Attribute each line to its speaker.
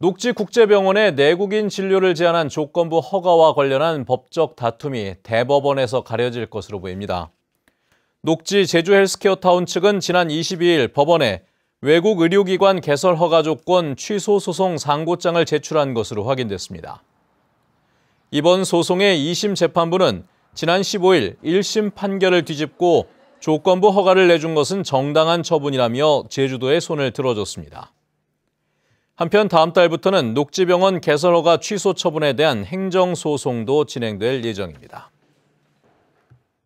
Speaker 1: 녹지국제병원의 내국인 진료를 제한한 조건부 허가와 관련한 법적 다툼이 대법원에서 가려질 것으로 보입니다. 녹지 제주 헬스케어 타운 측은 지난 22일 법원에 외국 의료기관 개설 허가 조건 취소 소송 상고장을 제출한 것으로 확인됐습니다. 이번 소송의 2심 재판부는 지난 15일 1심 판결을 뒤집고 조건부 허가를 내준 것은 정당한 처분이라며 제주도에 손을 들어줬습니다. 한편 다음 달부터는 녹지병원 개설허가 취소 처분에 대한 행정소송도 진행될 예정입니다.